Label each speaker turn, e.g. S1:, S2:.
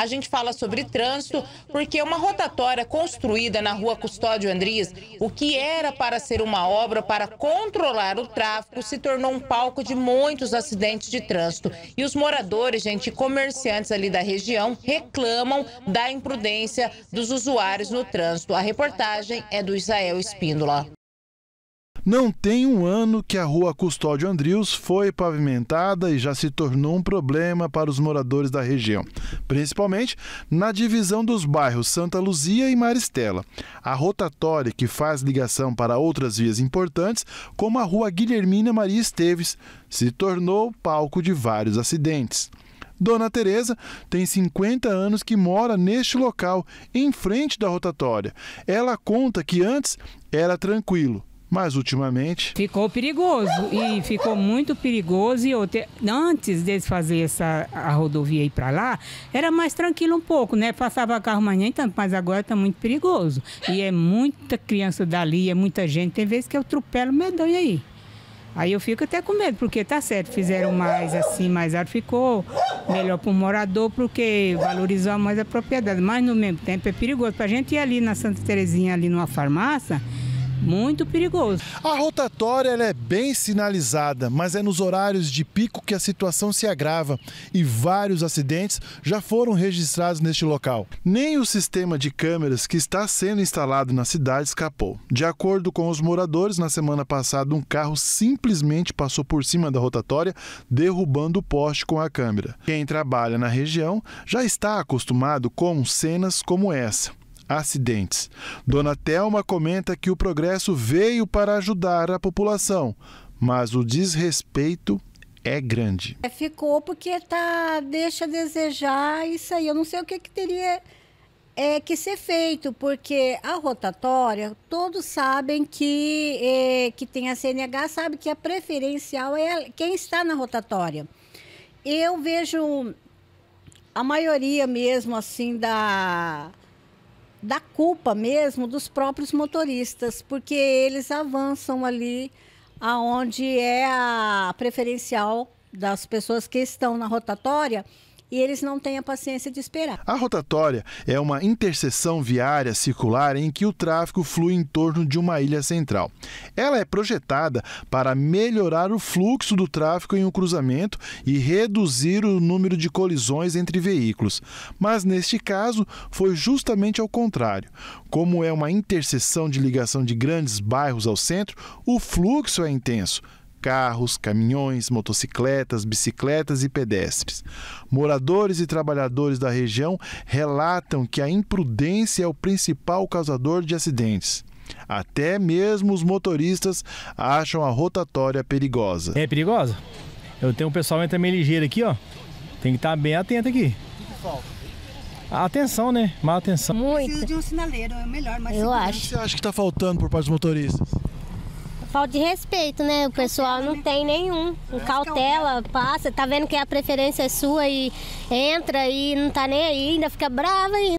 S1: A gente fala sobre trânsito porque uma rotatória construída na rua Custódio Andriz, o que era para ser uma obra para controlar o tráfego, se tornou um palco de muitos acidentes de trânsito. E os moradores, gente, comerciantes ali da região reclamam da imprudência dos usuários no trânsito. A reportagem é do Israel Espíndola.
S2: Não tem um ano que a rua Custódio Andrius foi pavimentada e já se tornou um problema para os moradores da região, principalmente na divisão dos bairros Santa Luzia e Maristela. A rotatória que faz ligação para outras vias importantes, como a rua Guilhermina Maria Esteves, se tornou palco de vários acidentes. Dona Teresa tem 50 anos que mora neste local, em frente da rotatória. Ela conta que antes era tranquilo, mas ultimamente.
S1: Ficou perigoso. E ficou muito perigoso. E te... antes deles fazer essa a rodovia ir para lá, era mais tranquilo um pouco, né? Passava carro manhã, mas agora está muito perigoso. E é muita criança dali, é muita gente. Tem vezes que eu tropelo medonho aí. Aí eu fico até com medo, porque tá certo, fizeram mais assim, mais ar ficou melhor para o morador, porque valorizou mais a propriedade. Mas no mesmo tempo é perigoso para a gente ir ali na Santa Terezinha, ali numa farmácia
S2: muito perigoso. A rotatória é bem sinalizada, mas é nos horários de pico que a situação se agrava e vários acidentes já foram registrados neste local. Nem o sistema de câmeras que está sendo instalado na cidade escapou. De acordo com os moradores, na semana passada um carro simplesmente passou por cima da rotatória, derrubando o poste com a câmera. Quem trabalha na região já está acostumado com cenas como essa acidentes. Dona Telma comenta que o progresso veio para ajudar a população, mas o desrespeito é grande.
S3: É, ficou porque tá deixa a desejar isso aí. Eu não sei o que, que teria é, que ser feito, porque a rotatória, todos sabem que, é, que tem a CNH, sabe que a é preferencial é quem está na rotatória. Eu vejo a maioria mesmo assim da da culpa mesmo dos próprios motoristas, porque eles avançam ali aonde é a preferencial das pessoas que estão na rotatória e eles não têm a paciência de esperar.
S2: A rotatória é uma interseção viária circular em que o tráfego flui em torno de uma ilha central. Ela é projetada para melhorar o fluxo do tráfego em um cruzamento e reduzir o número de colisões entre veículos. Mas neste caso, foi justamente ao contrário. Como é uma interseção de ligação de grandes bairros ao centro, o fluxo é intenso carros, caminhões, motocicletas, bicicletas e pedestres. Moradores e trabalhadores da região relatam que a imprudência é o principal causador de acidentes. Até mesmo os motoristas acham a rotatória perigosa. É perigosa? Eu tenho um pessoal meio ligeiro aqui, ó. Tem que estar tá bem atento aqui. atenção, né? Má atenção. Muito.
S3: Preciso de um sinaleiro, é melhor, mas... Eu acho. O que você acha que está
S2: faltando por parte dos motoristas?
S3: Falta de respeito, né? O pessoal não tem nenhum. É cautela, passa, tá vendo que a preferência é sua e entra e não tá nem aí, ainda fica brava aí.